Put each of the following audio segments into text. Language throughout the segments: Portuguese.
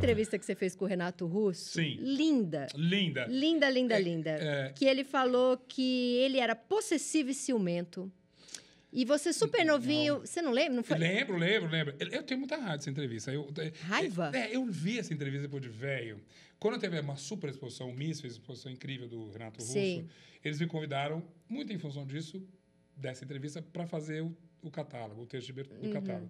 entrevista que você fez com o Renato Russo? Sim. Linda. Linda. Linda, linda, é, linda. É... Que ele falou que ele era possessivo e ciumento. E você super novinho, não. você não lembra? Não foi? Lembro, lembro, lembro. Eu tenho muita raiva dessa entrevista. Eu, é, raiva? É, é, eu vi essa entrevista depois de velho. Quando teve uma super exposição, o Miss fez uma exposição incrível do Renato Russo, Sim. eles me convidaram, muito em função disso, dessa entrevista, para fazer o, o, catálogo, o texto do uhum. catálogo.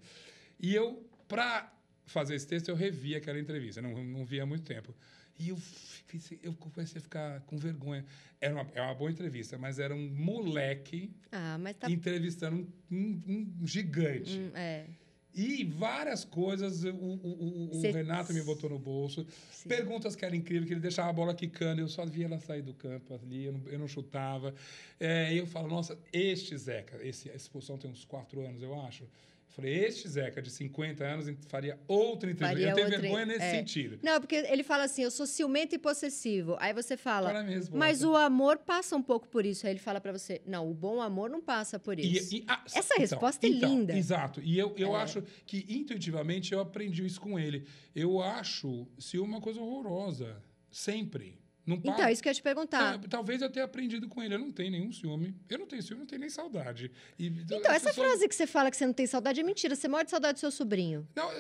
E eu, para fazer esse texto, eu revi aquela entrevista, não, não via há muito tempo. E eu, fiquei, eu comecei a ficar com vergonha. Era uma, era é uma boa entrevista, mas era um moleque ah, tá... entrevistando um, um, um gigante. Hum, é. E várias coisas, o, o, o Cê... Renato me botou no bolso. Sim. Perguntas que eram incríveis, que ele deixava a bola quicando, eu só via ela sair do campo ali, eu não, eu não chutava. É, e eu falo, nossa, este Zeca, esse, essa expulsão tem uns quatro anos, eu acho Falei, este Zeca de 50 anos faria outra entrevista. Faria eu tenho outra... vergonha nesse é. sentido. Não, porque ele fala assim, eu sou ciumento e possessivo. Aí você fala, mesmo, mas o amor passa um pouco por isso. Aí ele fala para você, não, o bom amor não passa por isso. E, e, ah, Essa então, resposta é então, linda. Exato. E eu, eu é. acho que intuitivamente eu aprendi isso com ele. Eu acho ciúme uma coisa horrorosa. Sempre. Não Então, é isso que eu ia te perguntar. talvez eu tenha aprendido com ele. Eu não tenho nenhum ciúme. Eu não tenho ciúme, não tenho nem saudade. E, então, então essa frase que você fala que você não tem saudade é mentira. Você morre de saudade do seu sobrinho. É, não,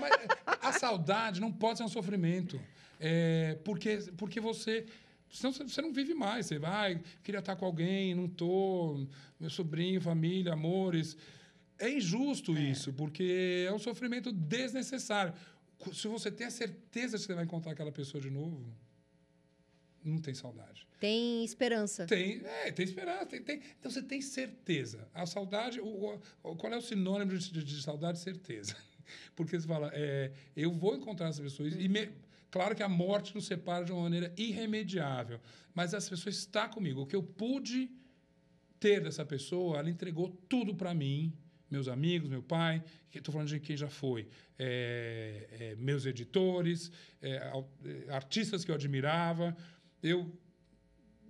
mas a saudade não pode ser um sofrimento. É, porque, porque você senão você não vive mais. Você vai, queria estar com alguém, não estou, meu sobrinho, família, amores. É injusto é. isso, porque é um sofrimento desnecessário. Se você tem a certeza que você vai encontrar aquela pessoa de novo, não tem saudade. Tem esperança. Tem, é, tem esperança. Tem, tem. Então você tem certeza. A saudade, o, o qual é o sinônimo de, de, de, saudade? Certeza. Porque você fala, é, eu vou encontrar essas pessoas hum. e me, Claro que a morte nos separa de uma maneira irremediável, mas essa pessoa está comigo. O que eu pude ter dessa pessoa, ela entregou tudo para mim, meus amigos, meu pai, estou falando de quem já foi, é, é, meus editores, é, é artistas que eu admirava, eu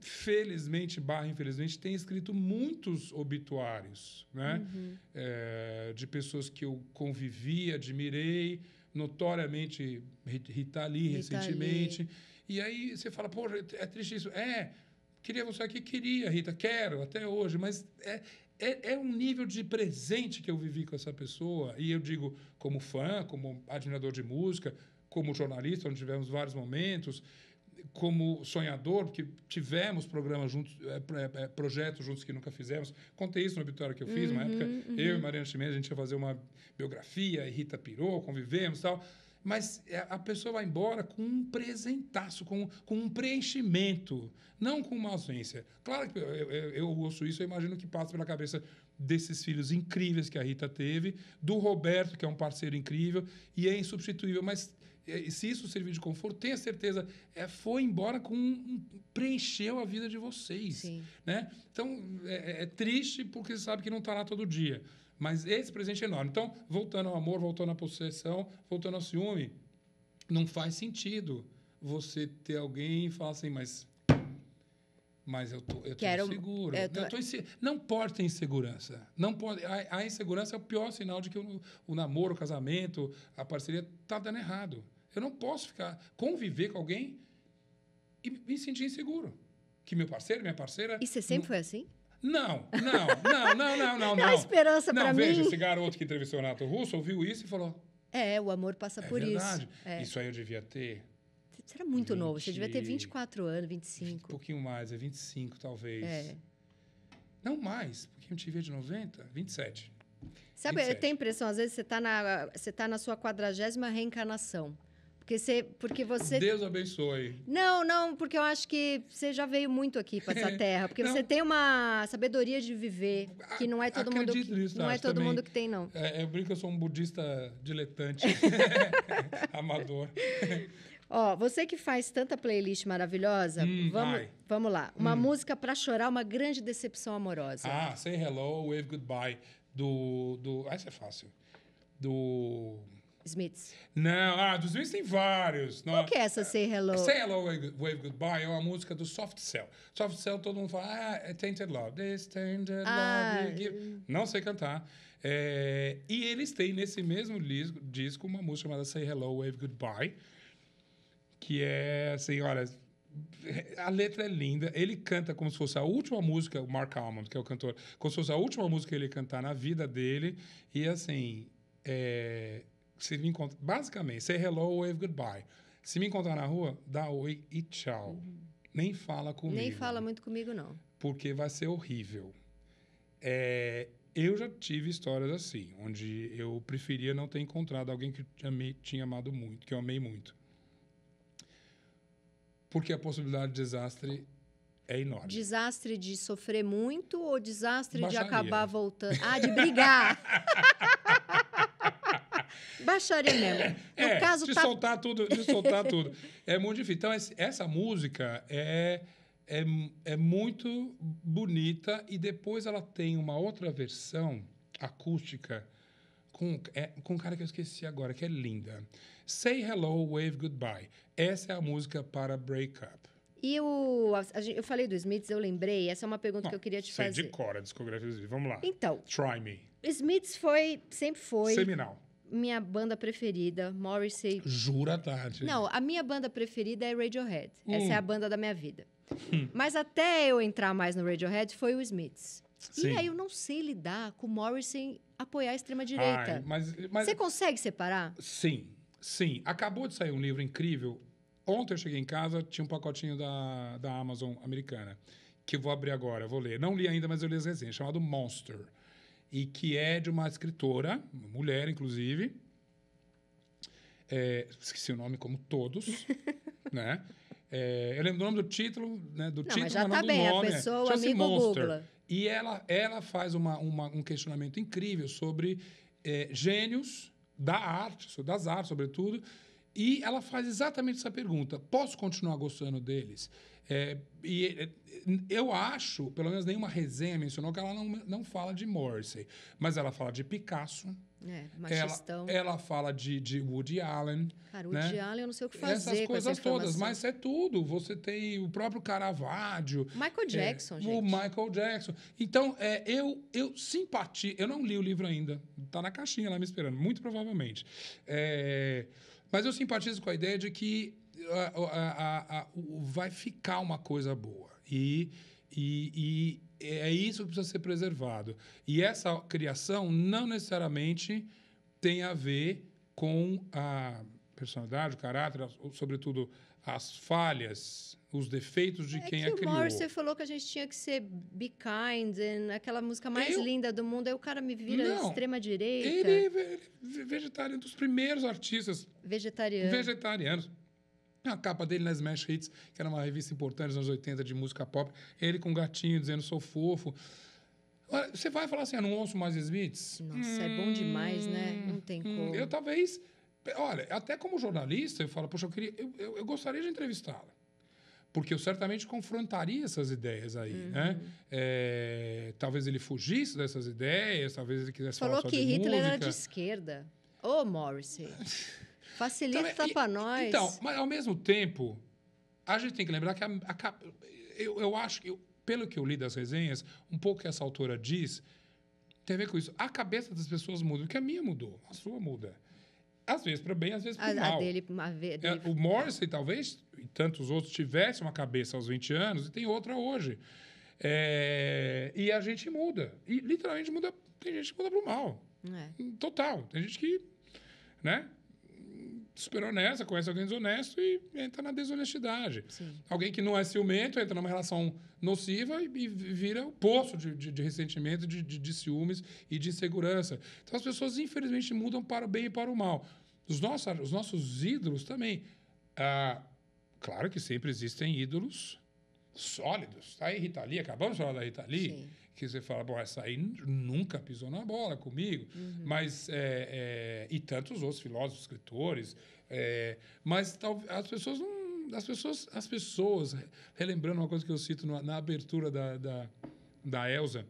felizmente barra infelizmente tem escrito muitos obituários né uhum. é, de pessoas que eu convivi admirei notoriamente Rita Lee Rita recentemente Lee. e aí você fala pô é triste isso é queria você aqui queria Rita quero até hoje mas é é, é um nível de presente que eu vivi com essa pessoa e eu digo como fã como admirador de música como jornalista onde tivemos vários momentos como sonhador, porque tivemos programas juntos, é, é, é, projetos juntos que nunca fizemos. Contei isso no obituário que eu fiz, uhum, uma época, uhum. eu e Mariana Chimenez, a gente ia fazer uma biografia, e Rita pirou, convivemos e tal. Mas é, a pessoa vai embora com um presentaço, com, com um preenchimento, não com uma ausência. Claro que eu, eu, eu ouço isso, eu imagino que passa pela cabeça desses filhos incríveis que a Rita teve, do Roberto, que é um parceiro incrível e é insubstituível, mas é, e se isso servir de conforto, tenha certeza, é, foi embora com um, preencheu a vida de vocês. Sim. Né? Então, é, é, é triste porque você sabe que não está lá todo dia. Mas esse presente é enorme. Então, voltando ao amor, voltando à possessão, voltando ao ciúme, não faz sentido você ter alguém e falar assim, mas mas eu tô, eu tô Quero, seguro. Eu tô... Eu tô inse... Não pode ter insegurança. Não pode. A, a, insegurança é o pior sinal de que o, o namoro, o casamento, a parceria está dando errado. Eu não posso ficar conviver com alguém e me sentir inseguro. Que meu parceiro, minha parceira. E você sempre não... foi assim? Não, não, não, não, não, não. Não há esperança para mim. Não, veja, esse garoto que entrevistou o Nato Russo ouviu isso e falou... É, o amor passa é por verdade. isso. É. Isso aí eu devia ter... Você era muito 20... novo, você devia ter 24 anos, 25. Um pouquinho mais, é 25 talvez. É. Não mais, porque eu tive de 90, 27. Sabe, 27. eu tenho a impressão, às vezes você está na, você tá na sua quadragésima reencarnação. Porque você, porque você. Deus abençoe. Não, não, porque eu acho que você já veio muito aqui para essa é. terra, porque você tem uma sabedoria de viver que não é todo mundo que, nisso, não é todo mundo que tem não. É, eu brinco que eu sou um budista diletante, amador. Ó, você que faz tanta playlist maravilhosa, hum, vamos, vamos lá. Uma hum. música para chorar, uma grande decepção amorosa. Ah, Say Hello, Wave Goodbye do do, essa é fácil. Do Smiths. Não, ah, dos Smiths tem vários. Qual é? que é essa Say Hello? É, Say Hello, Wave, Goodbye é uma música do Soft Cell. Soft Cell todo mundo fala, ah, é Tainted Love. This Tainted ah. Love. É. Não sei cantar. É, e eles têm nesse mesmo disco uma música chamada Say Hello, Wave Goodbye, que é assim, olha, a letra é linda. Ele canta como se fosse a última música, o Mark Almond, que é o cantor, como se fosse a última música que ele cantar na vida dele. E assim, é, se me basicamente, say hello, wave goodbye. Se me encontrar na rua, dá oi e tchau. Uhum. Nem fala comigo. Nem fala muito comigo, não. Porque vai ser horrível. É, eu já tive histórias assim, onde eu preferia não ter encontrado alguém que amei, tinha amado muito, que eu amei muito. Porque a possibilidade de desastre é enorme. Desastre de sofrer muito ou desastre Baixaria. de acabar voltando? Ah, de brigar! baixaria mesmo. É, no é, caso, de tá... soltar tudo, de soltar tudo. É muito difícil. Então, essa música é, é, é muito bonita e depois ela tem uma outra versão acústica com, é, com um cara que eu esqueci agora, que é linda. Say Hello, Wave Goodbye. Essa é a música para Break Up. E o. A, eu falei dos Smiths, eu lembrei. Essa é uma pergunta que eu queria te sei fazer. Sei de cor a discografia dos Vamos lá. Então. Try Me. Smiths foi. Sempre foi. Seminal minha banda preferida, Morrissey. Jura, Tati? Não, a minha banda preferida é Radiohead. Hum. Essa é a hum. banda da minha vida. Hum. Mas até eu entrar mais no Radiohead foi o Smiths. Sim. E aí eu não sei lidar com Morrissey apoiar a extrema-direita. Você consegue separar? Sim, sim. Acabou de sair um livro incrível. Ontem eu cheguei em casa, tinha um pacotinho da, da Amazon americana, que vou abrir agora, vou ler. Não li ainda, mas eu li as resenhas, chamado Monster e que é de uma escritora, uma mulher inclusive, é, esqueci o nome como todos, né? É, eu lembro o nome do título, né? Do Não, título, mas já mas tá bem, nome, a é. pessoa, né? amigo Monster. E ela, ela faz uma, uma um questionamento incrível sobre é, gênios da arte, das artes, sobretudo, e ela faz exatamente essa pergunta: posso continuar gostando deles? É, e é, eu acho, pelo menos nenhuma resenha mencionou que ela não, não fala de Morrissey, mas ela fala de Picasso. É, ela, ela, fala de, de Woody Allen. Cara, né? Woody né? Allen eu não sei o que fazer. Essas coisas todas, mas é tudo. Você tem o próprio Caravaggio. Michael é, Jackson, é, gente. O Michael Jackson. Então, é, eu, eu simpatizo. Eu não li o livro ainda. Está na caixinha lá me esperando, muito provavelmente. É, mas eu simpatizo com a ideia de que a, a, vai ficar uma coisa boa. E, e, e é isso que precisa ser preservado. E essa criação não necessariamente tem a ver com a personalidade, o caráter, sobretudo as falhas, os defeitos de é quem que a criou. O Morrissey falou que a gente tinha que ser be kind, and aquela música mais eu, linda do mundo, aí o cara me vira não, extrema direita. Ele é, é vegetariano, um dos primeiros artistas vegetariano. vegetarianos. Tem uma capa dele na Smash Hits, que era uma revista importante nos anos 80 de música pop. Ele com um gatinho dizendo sou fofo. você vai falar assim, eu ah, não ouço mais Smiths? Nossa, hum, é bom demais, né? Hum, não tem hum. como. Eu talvez. Olha, até como jornalista, eu falo, poxa, eu, queria, eu, eu, eu gostaria de entrevistá-la porque eu certamente confrontaria essas ideias aí, uhum. né? É, talvez ele fugisse dessas ideias, talvez ele quisesse Falou falar só que Hitler era de esquerda. Ô, oh, Morrissey. Facilita então, é, para nós. Então, mas ao mesmo tempo, a gente tem que lembrar que a, a, eu, eu acho que, eu, pelo que eu li das resenhas, um pouco que essa autora diz tem a ver com isso. A cabeça das pessoas muda, o que a minha mudou, a sua muda. Às vezes para bem, às vezes para mal. A dele, a ver, é, dele. O Morrissey, talvez, e tantos outros, tivesse uma cabeça aos 20 anos e tem outra hoje. É, e a gente muda. E literalmente muda. Tem gente que muda para o mal. É. Total. Tem gente que. Né? super honesta, conhece alguém desonesto e entra na desonestidade. Sim. Alguém que não é ciumento entra numa relação nociva e, e vira o poço de, de, de ressentimento, de, de, de, ciúmes e de insegurança. Então as pessoas, infelizmente, mudam para o bem e para o mal. Os nossos, os nossos ídolos também. Ah, claro que sempre existem ídolos sólidos. Está aí Rita Lee, acabamos de falar da Rita Lee, Sim. que você fala, bom, essa aí nunca pisou na bola comigo, uhum. mas é, é, e tantos outros filósofos, escritores, é, mas tal, as pessoas não as pessoas, as pessoas, relembrando uma coisa que eu cito na, na abertura da, da, da Elsa,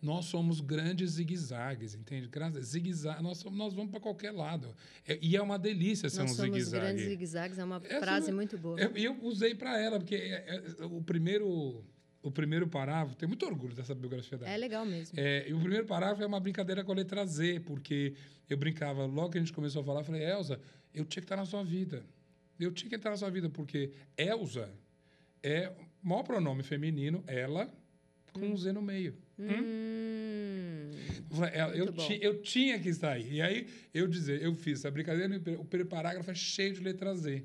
nós somos grandes zigue-zagues, entende? Zigue-zague, nós, somos, nós vamos para qualquer lado. É, e é uma delícia ser nós um zigue-zague. Nós somos grandes zigue-zagues, é uma Essa frase muito boa. É, eu, eu usei para ela, porque é, é, o primeiro o primeiro parágrafo, tenho muito orgulho dessa biografia dela. É legal mesmo. É, e o primeiro parágrafo é uma brincadeira com a letra Z, porque eu brincava, logo que a gente começou a falar, eu falei, Elza, eu tinha que estar na sua vida. Eu tinha que estar na sua vida, porque Elza é o maior pronome feminino, ela, com um Z no meio. Hum. Hum. Eu, eu, ti, eu, tinha que sair. E aí eu dizer, eu fiz essa brincadeira, o primeiro parágrafo é cheio de letra Z.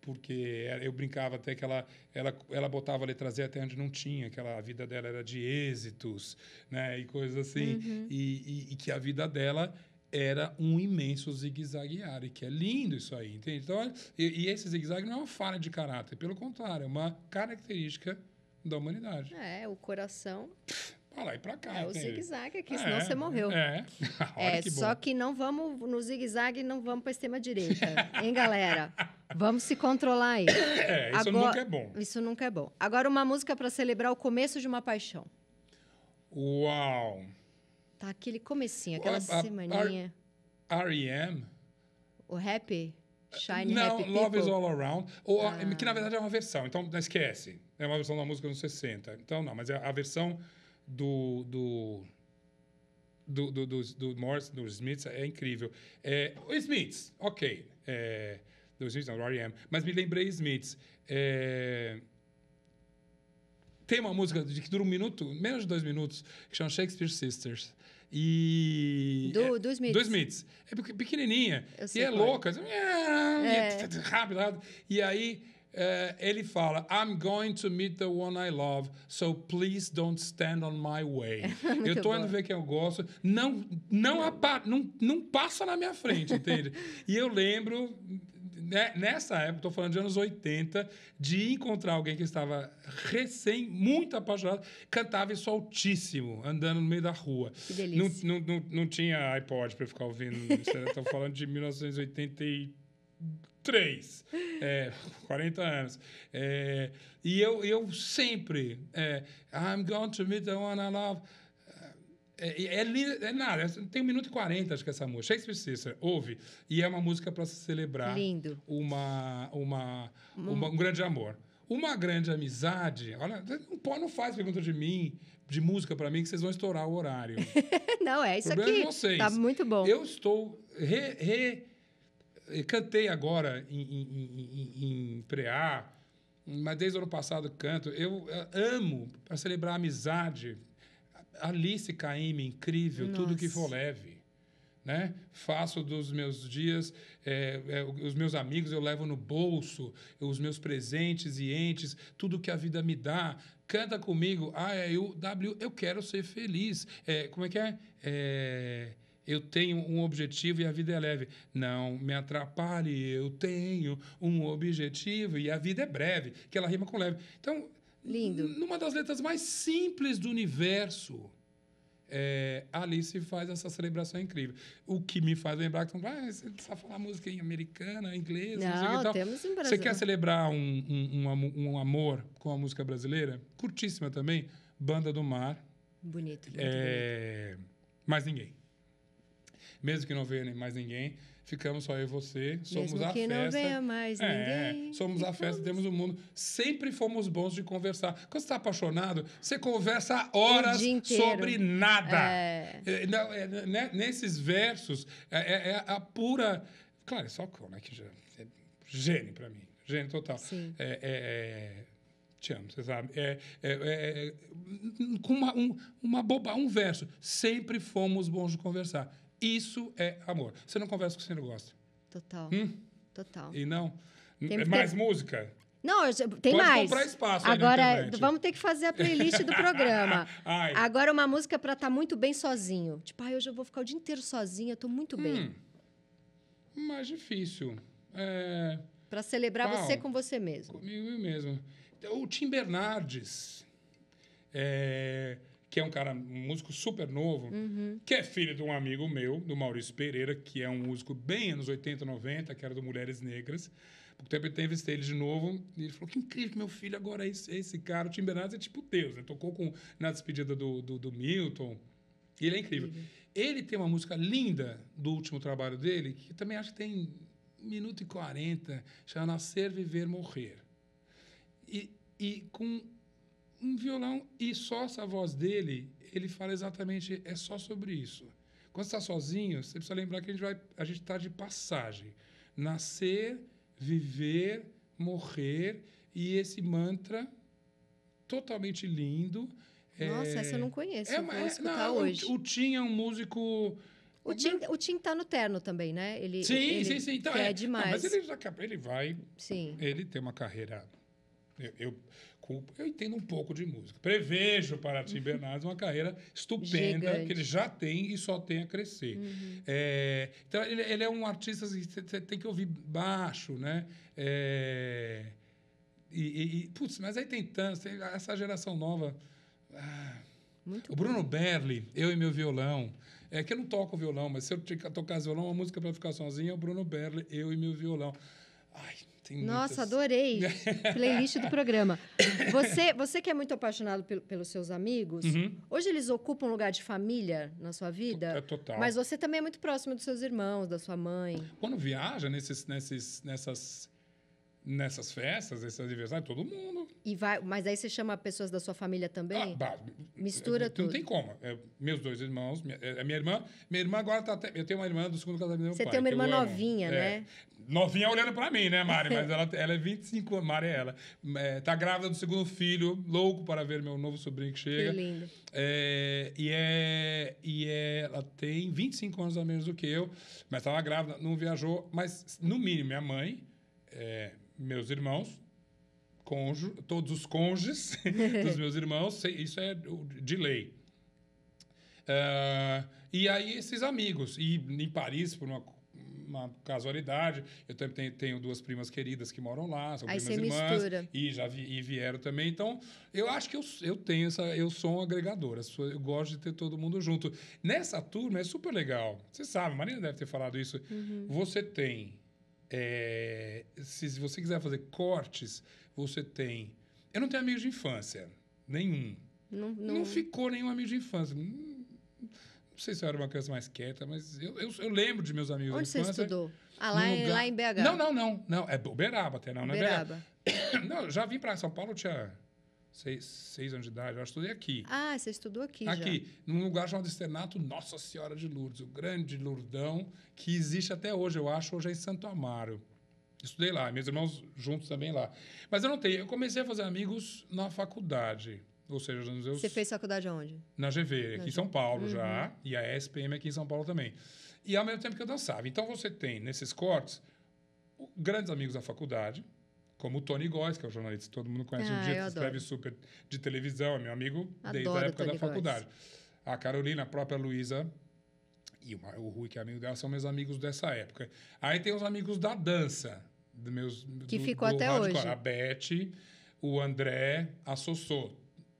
Porque eu brincava até que ela, ela, ela botava a letra Z até onde não tinha, que ela, a vida dela era de êxitos, né? E coisas assim. Uhum. E, e, e que a vida dela era um imenso zigue-zaguear, e que é lindo isso aí, entende? Então, e, e esse zigue-zague não é uma falha de caráter, pelo contrário, é uma característica da humanidade. É, o coração. Pra lá e pra cá. É o zigue-zague aqui, é, senão você morreu. É, é que só que não vamos no zigue-zague não vamos pra extrema-direita, hein, galera? Vamos se controlar aí. É, isso Agora, nunca é bom. Isso nunca é bom. Agora, uma música para celebrar o começo de uma paixão. Uau! Tá aquele comecinho, aquela a, a, semaninha. R.E.M.? O Happy? Shiny. Não, Happy Love People. is All Around. Ou, ah. Que, na verdade, é uma versão. Então, não esquece. É uma versão da música dos 60. Então, não, mas a, é a versão do, do do, do, do, do Morris, do Smiths, é incrível. É, o Smiths, ok. É, do Smiths, não, do R.E.M. Mas me lembrei Smiths. É, tem uma música de que dura um minuto, menos de dois minutos, que chama Shakespeare Sisters. E. Do, é, do Smiths. Do Smiths. É pequenininha. E é, é louca. Assim, é. é rápido. E aí Uh, ele fala: I'm going to meet the one I love, so please don't stand on my way. É eu estou indo ver quem eu gosto, não, não, apa, não, não passa na minha frente, entende? e eu lembro, né, nessa época, estou falando de anos 80, de encontrar alguém que estava recém, muito apaixonado, cantava isso altíssimo, andando no meio da rua. Que delícia. Não, não, não, não tinha iPod para ficar ouvindo. Estou falando de 1983 três, é, 40 anos. É, e eu, eu sempre, é, I'm going to meet the one I love. É, é, é, é nada, é, tem um minuto e 40, acho que é essa música. Shakespeare Sister, ouve. E é uma música para se celebrar. Lindo. Uma, uma, uma, um grande amor. Uma grande amizade. Olha, não, não faz pergunta de mim, de música para mim, que vocês vão estourar o horário. não, é isso aqui. É vocês. Tá muito bom. Eu estou. Re, re, cantei agora em, em, em, em preá, mas desde o ano passado canto. Eu amo para celebrar a amizade. Alice Caymmi, incrível, Nossa. tudo que for leve. Né? Faço dos meus dias, é, é, os meus amigos eu levo no bolso, os meus presentes e entes, tudo que a vida me dá. Canta comigo, ah, é eu, W, eu quero ser feliz. É, como é que é? é eu tenho um objetivo e a vida é leve. Não me atrapalhe, eu tenho um objetivo e a vida é breve, que ela rima com leve. Então, Lindo. numa das letras mais simples do universo, é, Alice faz essa celebração incrível. O que me faz lembrar que ah, você precisa falar música em americana, inglesa, não, não temos em Você quer celebrar um, um, um, um amor com a música brasileira? Curtíssima também, Banda do Mar. Bonito. bonito, é... bonito. Mais ninguém mesmo que não venha mais ninguém, ficamos só eu e você, somos mesmo a que festa. não venha mais é, ninguém. Somos a festa, temos o um mundo. Sempre fomos bons de conversar. Quando você está apaixonado, você conversa horas sobre nada. É... É, é né, né, nesses versos, é, é, é, a pura. Claro, é só o né, que já. É gênio para mim. Gênio total. Sim. é, te amo, você sabe? É, é, é, com uma, um, uma boba, um verso. Sempre fomos bons de conversar. Isso é amor. Você não conversa com quem você não gosta. Total. Hum? Total. E não. Tem é mais ter... música? Não, tem Pode mais. comprar espaço Agora, vamos ter que fazer a playlist do programa. Agora, uma música para estar tá muito bem sozinho. Tipo, ah, hoje eu vou ficar o dia inteiro sozinho. eu tô muito hum. bem. Mais difícil. É... Para celebrar você com você mesmo. Comigo mesmo. Então, o Tim Bernardes. É que é um cara, um músico super novo, uhum. que é filho de um amigo meu, do Maurício Pereira, que é um músico bem anos 80, 90, que era do Mulheres Negras. Por tempo eu entrevistei ele de novo, e ele falou: que incrível, meu filho agora é esse, é esse cara. O Tim Bernardes é tipo Deus, ele né? tocou com, na despedida do, do, do Milton. Ele é incrível. incrível. Ele tem uma música linda do último trabalho dele, que também acho que tem minuto e 40, chama Nascer, Viver, Morrer. E, e com um violão e só essa voz dele, ele fala exatamente, é só sobre isso. Quando está sozinho, você precisa lembrar que a gente vai, a gente está de passagem, nascer, viver, morrer e esse mantra totalmente lindo. Nossa, é... essa eu não conheço. É, mas, vou é, escutar não, hoje. O, o Tim é um músico o Tim, o Tim tá no terno também, né? Ele, sim, ele sim, sim. Então, é, é, demais. Não, mas ele já ele vai. Sim. Ele tem uma carreira eu, eu, culpo, eu entendo um pouco de música. Prevejo para Tim Bernardes uma carreira estupenda Gigante. que ele já tem e só tem a crescer. Uhum. É, então, ele, ele, é um artista assim, que você tem que ouvir baixo, né? É, e, e, e, putz, mas aí tem tanto, tem essa geração nova. Ah, o Bruno bom. Berli, Eu e Meu Violão. É que eu não toco violão, mas se eu tocar violão, uma música para ficar sozinho é o Bruno Berli, Eu e Meu Violão. Ai, tem Nossa, muitas... adorei. Playlist do programa. Você, você que é muito apaixonado pelos seus amigos, uhum. hoje eles ocupam um lugar de família na sua vida? É total. Mas você também é muito próximo dos seus irmãos, da sua mãe. Quando viaja nesses, nesses, nessas nessas festas, nesses aniversários, todo mundo. E vai, mas aí você chama pessoas da sua família também? Ah, bah, Mistura é, é tudo. Não tem como. É, meus dois irmãos, minha, é, é, minha irmã, minha irmã agora tá até, eu tenho uma irmã do segundo casamento você pai. Você tem uma irmã novinha, é. né? Novinha olhando pra mim, né, Mari? Mas ela, ela é 25 anos, Mari é ela. É, tá grávida do segundo filho, louco para ver meu novo sobrinho que chega. Que lindo. É, e é, e é, ela tem 25 anos a menos do que eu, mas tava grávida, não viajou. Mas, no mínimo, minha mãe, é, meus irmãos, cônjuge, todos os cônjuges dos meus irmãos, isso é de lei. Uh, e aí esses amigos, e em Paris, por uma uma casualidade. Eu também tenho, duas primas queridas que moram lá, são Aí primas irmãs. E já vi, e vieram também. Então, eu acho que eu, eu tenho essa. Eu sou um agregador. Eu gosto de ter todo mundo junto. Nessa turma é super legal. Você sabe, a Marina deve ter falado isso. Uhum. Você tem. É, se você quiser fazer cortes, você tem. Eu não tenho amigos de infância. Nenhum. Não, não... não ficou nenhum amigo de infância. Hum, não sei se eu era uma criança mais quieta, mas eu, eu, eu lembro de meus amigos. Onde você estudou? Ah, lá, lugar... lá, em BH? Não, não, não. não é Uberaba até, não, não é Uberaba. é BH. Não, já vim para São Paulo, tinha seis, seis anos de idade. Eu estudei aqui. Ah, você estudou aqui Aqui, já. num lugar chamado Externato Nossa Senhora de Lourdes, o grande Lourdão, que existe até hoje, eu acho, hoje é em Santo Amaro. Estudei lá, meus irmãos juntos também lá. Mas eu não tenho. Eu comecei a fazer amigos na faculdade. Ou seja, nos meus... Você fez faculdade onde Na GV, aqui na em São Paulo uhum. já, e a SPM aqui em São Paulo também. E ao mesmo tempo que eu dançava. Então você tem nesses cortes grandes amigos da faculdade, como o Tony Góes, que é o jornalista que todo mundo conhece ah, um dia, que escreve adoro. super de televisão, é meu amigo adoro desde a época da faculdade. Góes. A Carolina, a própria Luísa e o Rui, que é amigo dela, são meus amigos dessa época. Aí tem os amigos da dança, meus, que do, ficou do até hardcore. hoje. A Beth, o André, a Sossô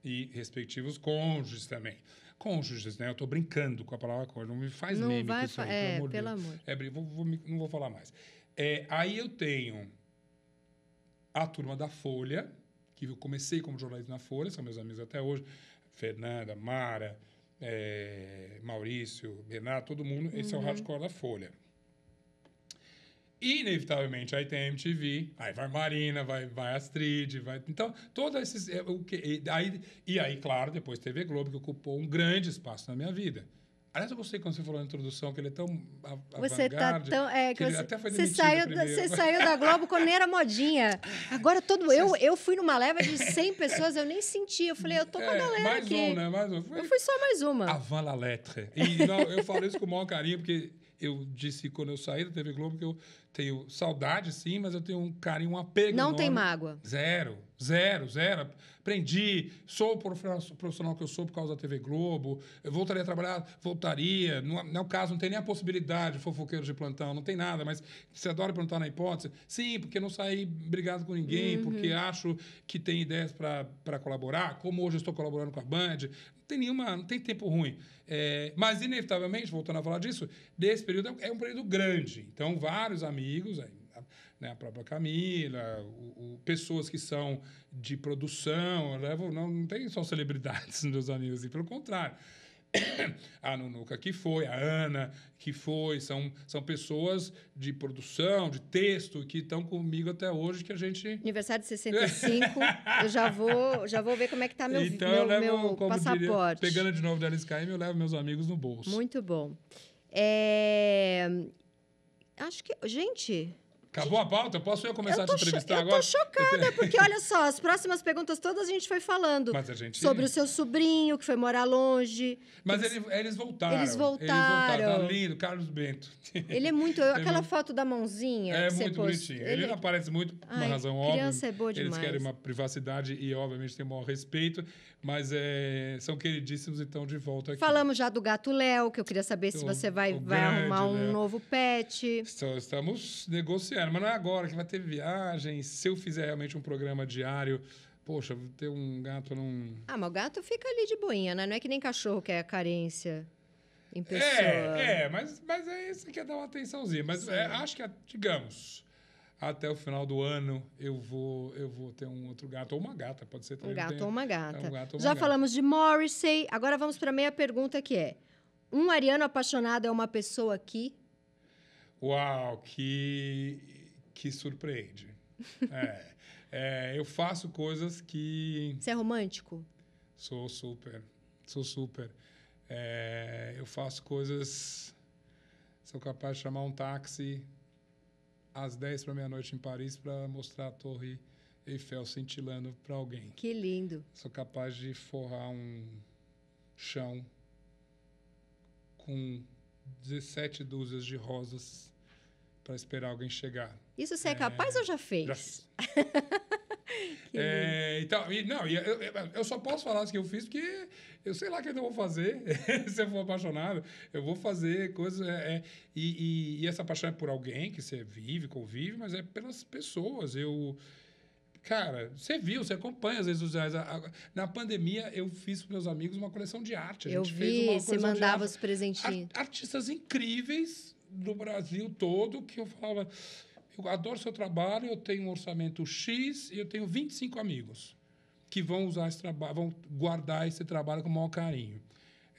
e respectivos cônjuges também. Cônjuges, né? Eu estou brincando com a palavra cônjuge, não me faz não meme vai, isso aí, é, pelo, pelo amor. É, vou, vou, não vou falar mais. É, aí eu tenho a turma da Folha, que eu comecei como jornalista na Folha, são meus amigos até hoje, Fernanda, Mara, é, Maurício, Bernardo, todo mundo, esse é o uhum. Hardcore da Folha inevitavelmente aí tem a MTV, aí vai Marina, vai, vai Astrid, vai. Então, todos esses. É, o que, e, aí, e aí, claro, depois TV Globo, que ocupou um grande espaço na minha vida. Aliás, eu gostei quando você falou na introdução que ele é tão Você tá tão. É, que, que você, até foi você saiu, da, você saiu da Globo quando era modinha. Agora todo. Eu, eu fui numa leva de 100 pessoas, eu nem senti. Eu falei, eu tô com a é, galera. É, mais aqui. um, né? Mais um. Eu fui só mais uma. Avant la lettre. E não, eu falo isso com o maior carinho, porque eu disse quando eu saí da TV Globo que eu tenho saudade, sim, mas eu tenho um carinho, um apego. Não enorme. tem mágoa. Zero, zero, zero. Aprendi, sou o profissional que eu sou por causa da TV Globo, eu voltaria a trabalhar, voltaria. É, é o caso, não tem nem a possibilidade, fofoqueiro de plantão, não tem nada, mas você adora perguntar na hipótese? Sim, porque não saí brigado com ninguém, uhum. porque acho que tem ideias para colaborar, como hoje eu estou colaborando com a Band. Não tem nenhuma, não tem tempo ruim. É, mas, inevitavelmente, voltando a falar disso, desse período é um é período grande. Então, vários amigos amigos, né, a própria Camila, o, o, pessoas que são de produção, eu levo, não, não tem só celebridades nos meus amigos, e pelo contrário. a Nunuca que foi, a Ana que foi, são, são pessoas de produção, de texto, que estão comigo até hoje, que a gente... Aniversário de 65, eu já vou, já vou ver como é que está meu, então, meu, levo, meu passaporte. Diria, pegando de novo da LSKM, eu levo meus amigos no bolso. Muito bom. É acho que. Gente, Acabou a pauta? Posso eu começar eu a te entrevistar agora? Eu tô chocada, porque olha só, as próximas perguntas todas a gente foi falando. Gente... Sobre o seu sobrinho, que foi morar longe. Mas eles, eles voltaram. Eles voltaram. Eles voltaram. Tá lindo, Carlos Bento. Ele é muito... aquela foto da mãozinha É muito bonitinho. Ele... ele aparece muito por uma razão óbvia. criança é boa demais. Eles querem uma privacidade e, obviamente, tem o maior respeito. Mas é... são queridíssimos e de volta aqui. Falamos já do gato Léo, que eu queria saber então, se você vai, vai arrumar um novo pet. Estamos negociando quero, mas não é agora que vai ter viagem. Se eu fizer realmente um programa diário, poxa, ter um gato não. Ah, mas o gato fica ali de boinha, né? Não é que nem cachorro que é carência. Em é, pessoa. É, é, mas, mas é isso que é dar uma atençãozinha. Mas é, acho que, digamos, até o final do ano eu vou eu vou ter um outro gato ou uma gata, pode ser também. Um gato, ou uma gata. É um gato ou uma Já gata. falamos de Morrissey, agora vamos para a meia pergunta que é: um ariano apaixonado é uma pessoa que Uau, que que surpreende. é, é, eu faço coisas que. Você é romântico? Sou super. Sou super. É, eu faço coisas. Sou capaz de chamar um táxi às 10 para meia-noite em Paris para mostrar a Torre Eiffel cintilando para alguém. Que lindo. Sou capaz de forrar um chão com 17 dúzias de rosas para esperar alguém chegar. Isso você é, é capaz ou já fez? Já fiz. é, então, e, não, eu, eu, só posso falar o que eu fiz porque eu sei lá o que eu vou fazer. Se eu for apaixonado, eu vou fazer coisas. É, é, e, e, e, essa paixão é por alguém que você vive, convive, mas é pelas pessoas. Eu. Cara, você viu, você acompanha as redes sociais. Na pandemia, eu fiz com meus amigos uma coleção de arte. A eu vi, fez uma você mandava os presentinhos. Artistas incríveis do Brasil todo que eu falava, eu adoro seu trabalho, eu tenho um orçamento X e eu tenho 25 amigos que vão usar esse trabalho, vão guardar esse trabalho com o maior carinho.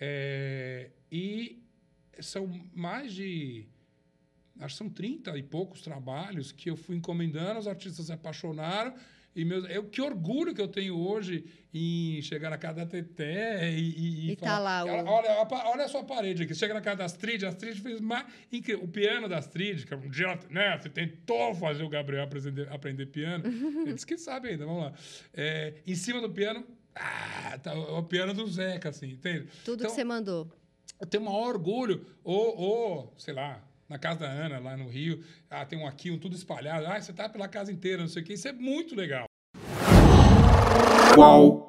É, e são mais de acho que são 30 e poucos trabalhos que eu fui encomendando, os artistas se apaixonaram e meus, eu, que orgulho que eu tenho hoje em chegar na casa da Teté e. E, e, tá falar, tá lá. O... olha, olha a sua parede aqui. Chega na casa da Astrid, a Astrid fez mais. Incrível. O piano da Astrid, que é um dia né, você tentou fazer o Gabriel aprender, aprender piano. Eles que sabem ainda, vamos lá. É, em cima do piano, ah, tá, é o piano do Zeca, assim, entende? Tudo então, que você mandou. Eu tenho o maior orgulho. Ou, ou, sei lá, na casa da Ana, lá no Rio, ah, tem um aqui, um tudo espalhado. Ah, você tá pela casa inteira, não sei o quê. Isso é muito legal. Whoa.